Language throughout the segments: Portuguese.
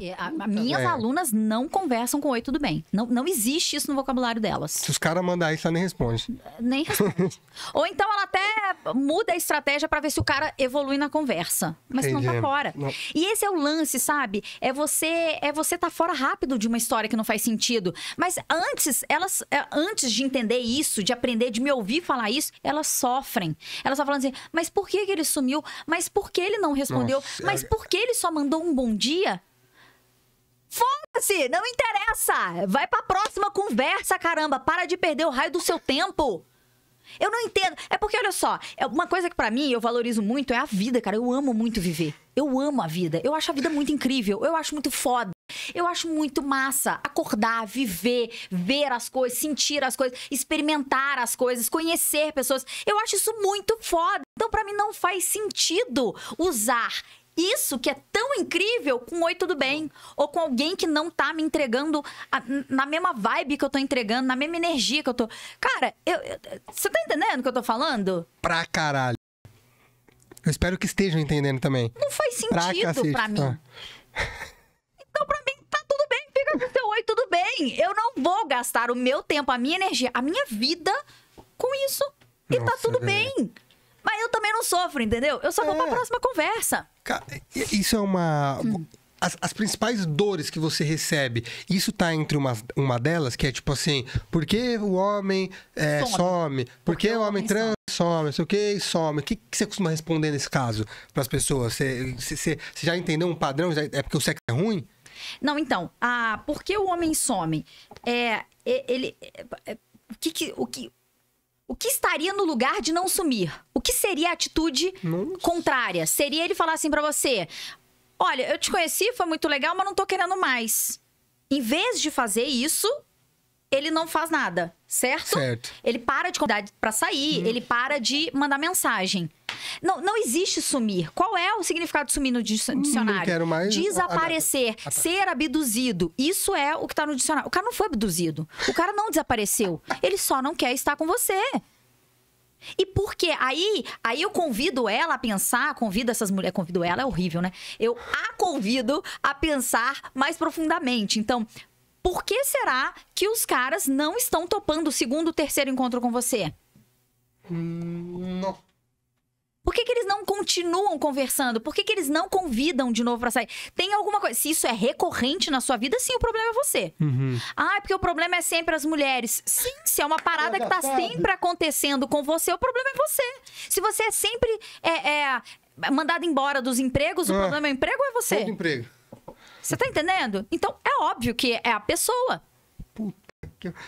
É, a, a, minhas é. alunas não conversam com oi, tudo bem. Não, não existe isso no vocabulário delas. Se os caras mandarem isso, ela nem responde. Nem responde. Ou então ela até muda a estratégia para ver se o cara evolui na conversa. Mas Entendi. não tá fora. Não. E esse é o lance, sabe? É você é você tá fora rápido de uma história que não faz sentido. Mas antes, elas é, antes de entender isso, de aprender, de me ouvir falar isso, elas sofrem. Elas estão falando assim: "Mas por que ele sumiu? Mas por que ele não respondeu? Nossa, mas é... por que ele só mandou um bom dia?" Foda-se, não interessa. Vai pra próxima conversa, caramba. Para de perder o raio do seu tempo. Eu não entendo. É porque, olha só, é uma coisa que para mim eu valorizo muito é a vida, cara. Eu amo muito viver. Eu amo a vida. Eu acho a vida muito incrível. Eu acho muito foda. Eu acho muito massa acordar, viver, ver as coisas, sentir as coisas, experimentar as coisas, conhecer pessoas. Eu acho isso muito foda. Então, para mim, não faz sentido usar isso que é tão incrível com Oi, tudo bem? Ou com alguém que não tá me entregando a, na mesma vibe que eu tô entregando, na mesma energia que eu tô. Cara, você tá entendendo o que eu tô falando? Pra caralho. Eu espero que estejam entendendo também. Não faz sentido pra, pra mim. Tá. Então, pra mim, tá tudo bem. Fica com seu oi, tudo bem. Eu não vou gastar o meu tempo, a minha energia, a minha vida com isso. E tá Nossa, tá tudo bem. Mas eu também não sofro, entendeu? Eu só vou pra é. próxima conversa. Isso é uma. Hum. As, as, principais dores que você recebe, isso tá entre uma, uma delas, que é tipo assim, por que o homem é, some? some? Por, por que, que o homem trans some? some? Não sei o que, some. O que, que você costuma responder nesse caso para as pessoas? Você, você, você, você já entendeu um padrão? é porque o sexo é ruim? Não, então, ah, por que o homem some? É, ele. É, é, o que, que, o que o que estaria no lugar de não sumir? O que seria a atitude Nossa. contrária? Seria ele falar assim para você: Olha, eu te conheci, foi muito legal, mas não tô querendo mais. Em vez de fazer isso, ele não faz nada, certo? Certo. Ele para de convidar para sair, hum. ele para de mandar mensagem. Não, não existe sumir. Qual é o significado de sumir no hum, dicionário? Não quero mais. Desaparecer, ah, tá. ser abduzido. Isso é o que está no dicionário. O cara não foi abduzido. O cara não desapareceu. Ele só não quer estar com você. E por quê? Aí, aí eu convido ela a pensar, convido essas mulheres, convido ela, é horrível, né? Eu a convido a pensar mais profundamente. Então, por que será que os caras não estão topando o segundo, terceiro encontro com você? Hum, não. Por que, que eles não continuam conversando? Por que, que eles não convidam de novo para sair? Tem alguma coisa. Se isso é recorrente na sua vida, sim, o problema é você. Uhum. Ah, é porque o problema é sempre as mulheres. Sim, se é uma parada que tá sempre acontecendo com você, o problema é você. Se você é sempre é, é mandado embora dos empregos, ah, o problema é o emprego ou é você? Todo emprego. Você tá entendendo? Então é óbvio que é a pessoa. Puta.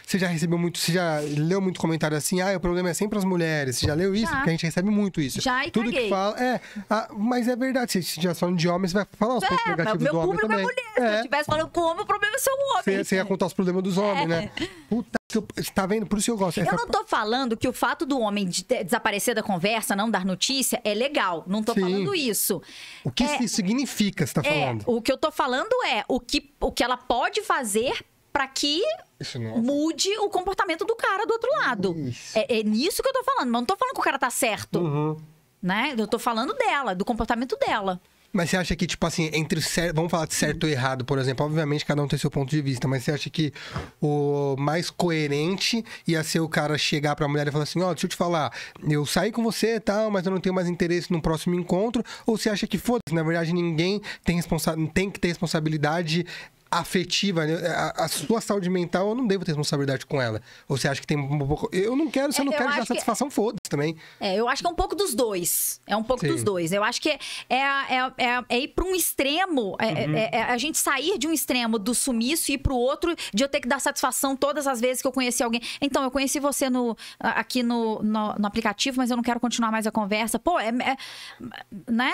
Você já recebeu muito, você já leu muito comentário assim, ah, o problema é sempre as mulheres. Você já leu isso? Já. Porque a gente recebe muito isso. Já e Tudo caguei. que fala, é. Ah, mas é verdade, se já falando de homens, você vai falar os é, pontos negativos meu do homem é também. É mulher. Se eu é. estivesse falando com homem, o problema é ser um homem. Você, você ia contar os problemas dos homens, é. né? Puta que tá vendo? Por isso eu gosto. Essa... Eu não tô falando que o fato do homem de desaparecer da conversa, não dar notícia, é legal. Não tô Sim. falando isso. O que é, isso significa, você tá é, falando? É, o que eu tô falando é o que, o que ela pode fazer para que é mude o comportamento do cara do outro lado. É, é, nisso que eu tô falando. Mas não tô falando que o cara tá certo. Uhum. Né? Eu tô falando dela, do comportamento dela. Mas você acha que, tipo assim, entre certo. Vamos falar de certo e errado, por exemplo. Obviamente, cada um tem seu ponto de vista, mas você acha que o mais coerente ia ser o cara chegar pra mulher e falar assim: ó, oh, deixa eu te falar, eu saí com você e tal, mas eu não tenho mais interesse no próximo encontro? Ou você acha que foda-se, na verdade, ninguém tem, responsa tem que ter responsabilidade afetiva, né? a, a, sua saúde mental, eu não devo ter responsabilidade com ela. Ou você acha que tem um pouco. Eu não quero, se eu é, não quero dar satisfação, que... foda-se também. É, eu acho que é um pouco dos dois. É um pouco Sim. dos dois. Eu acho que é, é, é, é, é ir para um extremo, é, uhum. é, a gente sair de um extremo do sumiço e ir para o outro, de eu ter que dar satisfação todas as vezes que eu conheci alguém. Então, eu conheci você no, aqui no, no, no aplicativo, mas eu não quero continuar mais a conversa. Pô, é. né?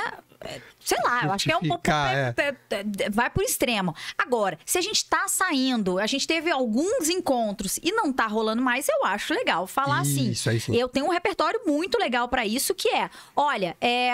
Sei lá, eu acho que é um pouco. É. Vai pro extremo. Agora, Agora, se a gente tá saindo, a gente teve alguns encontros e não tá rolando mais, eu acho legal falar assim. isso, assim. Eu tenho um repertório muito legal para isso, que é: olha, é,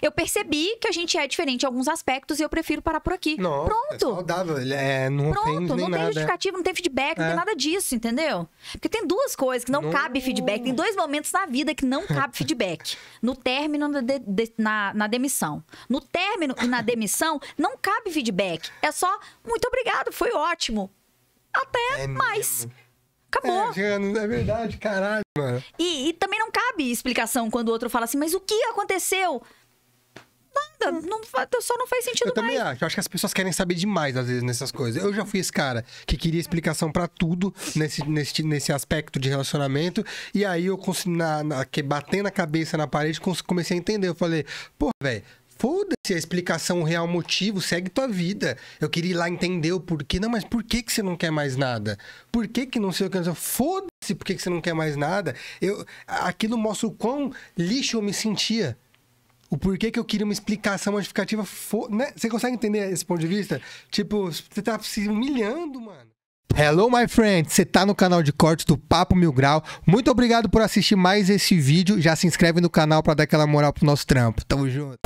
eu percebi que a gente é diferente em alguns aspectos e eu prefiro parar por aqui. É Pronto. É saudável, é, não Pronto, não tem nada. justificativa, não tem feedback, é. não tem é. nada disso, entendeu? Porque tem duas coisas que não, não... cabe feedback, tem dois momentos na vida que não cabe feedback. No término de, de, na, na demissão. No término e na demissão, não cabe feedback. É só muito muito obrigado, foi ótimo. Até é mais. Mesmo. Acabou. É, é verdade, caralho, mano. E, e, também não cabe explicação quando o outro fala assim, mas o que aconteceu? Nada, hum. não, só não faz sentido eu mais. Eu também acho. Eu acho que as pessoas querem saber demais, às vezes, nessas coisas. Eu já fui esse cara que queria explicação para tudo nesse, nesse, nesse aspecto de relacionamento. E aí eu, na, na, que batendo a cabeça na parede, comecei a entender. Eu falei, pô, velho Foda-se a explicação, o real motivo, segue tua vida. Eu queria ir lá entender o porquê. Não, mas por que, que você não quer mais nada? Por que, que não sei o que? Foda-se por que, que você não quer mais nada. Eu, aquilo mostra o quão lixo eu me sentia. O porquê que eu queria uma explicação, modificativa Fo... Né? Você consegue entender esse ponto de vista? Tipo, você tá se humilhando, mano. Hello, my friend! Você tá no canal de cortes do Papo Mil Grau. Muito obrigado por assistir mais esse vídeo. Já se inscreve no canal para dar aquela moral pro nosso trampo. Tamo junto!